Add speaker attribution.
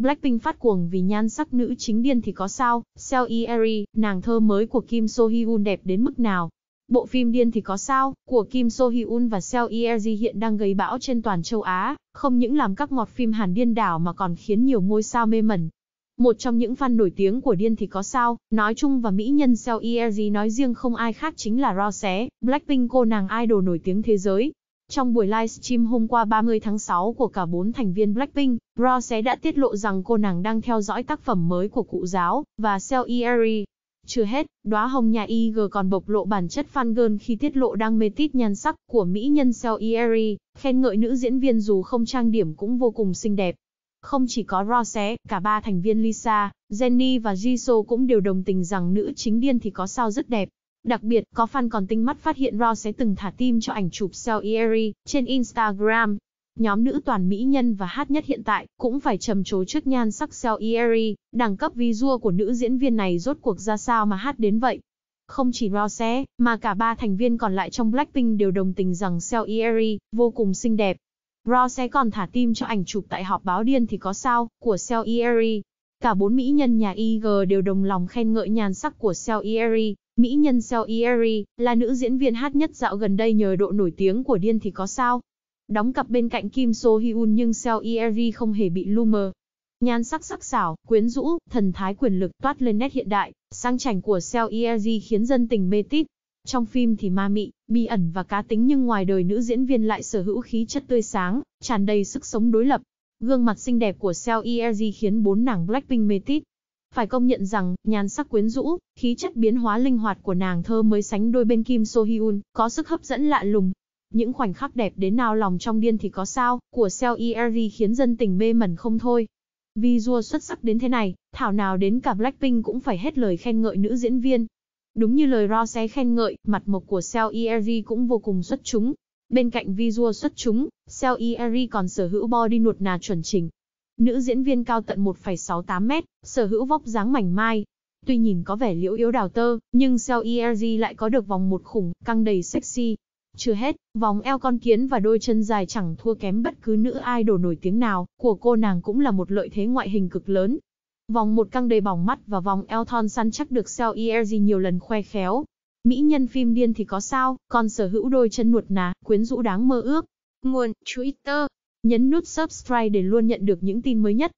Speaker 1: Blackpink phát cuồng vì nhan sắc nữ chính điên thì có sao, Seo Ieri, nàng thơ mới của Kim So un đẹp đến mức nào. Bộ phim Điên thì có sao, của Kim So un và Seo Ieri hiện đang gây bão trên toàn châu Á, không những làm các ngọt phim Hàn điên đảo mà còn khiến nhiều ngôi sao mê mẩn. Một trong những fan nổi tiếng của Điên thì có sao, nói chung và mỹ nhân Seo Ieri nói riêng không ai khác chính là Rosé, Blackpink cô nàng idol nổi tiếng thế giới, trong buổi livestream hôm qua 30 tháng 6 của cả bốn thành viên Blackpink, Rose đã tiết lộ rằng cô nàng đang theo dõi tác phẩm mới của cụ giáo, và Seo Yi-eri. Chưa hết, đóa hồng nhà IG còn bộc lộ bản chất fan girl khi tiết lộ đang mê tít nhan sắc của mỹ nhân Seo Yi-eri, khen ngợi nữ diễn viên dù không trang điểm cũng vô cùng xinh đẹp. Không chỉ có Rose, cả ba thành viên Lisa, Jennie và Jisoo cũng đều đồng tình rằng nữ chính điên thì có sao rất đẹp. Đặc biệt, có fan còn tinh mắt phát hiện Raw sẽ từng thả tim cho ảnh chụp Salieri trên Instagram. Nhóm nữ toàn mỹ nhân và hát nhất hiện tại cũng phải trầm trồ trước nhan sắc Salieri, đẳng cấp visual của nữ diễn viên này rốt cuộc ra sao mà hát đến vậy. Không chỉ Rose, mà cả ba thành viên còn lại trong Blackpink đều đồng tình rằng Salieri vô cùng xinh đẹp. Rose còn thả tim cho ảnh chụp tại họp báo điên thì có sao, của Salieri. Cả bốn mỹ nhân nhà IG đều đồng lòng khen ngợi nhan sắc của Salieri, Mỹ nhân Seo Ieri, là nữ diễn viên hát nhất dạo gần đây nhờ độ nổi tiếng của Điên thì có sao. Đóng cặp bên cạnh Kim So Hyun nhưng Seo Ieri không hề bị lu mờ. Nhan sắc sắc sảo, quyến rũ, thần thái quyền lực toát lên nét hiện đại, sang chảnh của Seo Ieri khiến dân tình mê tít. Trong phim thì ma mị, bí ẩn và cá tính nhưng ngoài đời nữ diễn viên lại sở hữu khí chất tươi sáng, tràn đầy sức sống đối lập. Gương mặt xinh đẹp của Seo Ieri khiến bốn nàng Blackpink mê tít. Phải công nhận rằng, nhan sắc quyến rũ, khí chất biến hóa linh hoạt của nàng thơ mới sánh đôi bên Kim So Hyun, có sức hấp dẫn lạ lùng. Những khoảnh khắc đẹp đến nào lòng trong điên thì có sao, của Seo Ery khiến dân tình mê mẩn không thôi. Vì visual xuất sắc đến thế này, thảo nào đến cả Blackpink cũng phải hết lời khen ngợi nữ diễn viên. Đúng như lời Rose khen ngợi, mặt mộc của Seo Ery cũng vô cùng xuất chúng. Bên cạnh visual xuất chúng, Seo Ery còn sở hữu body nuột nà chuẩn chỉnh, Nữ diễn viên cao tận 1,68 mét, sở hữu vóc dáng mảnh mai. Tuy nhìn có vẻ liễu yếu đào tơ, nhưng Seo Eazy er lại có được vòng một khủng, căng đầy sexy. Chưa hết, vòng eo con kiến và đôi chân dài chẳng thua kém bất cứ nữ idol nổi tiếng nào, của cô nàng cũng là một lợi thế ngoại hình cực lớn. Vòng một căng đầy bỏng mắt và vòng eo thon săn chắc được Seo Eazy er nhiều lần khoe khéo. Mỹ nhân phim điên thì có sao, còn sở hữu đôi chân nuột nà, quyến rũ đáng mơ ước. Nguồn, Twitter, Nhấn nút subscribe để luôn nhận được những tin mới nhất.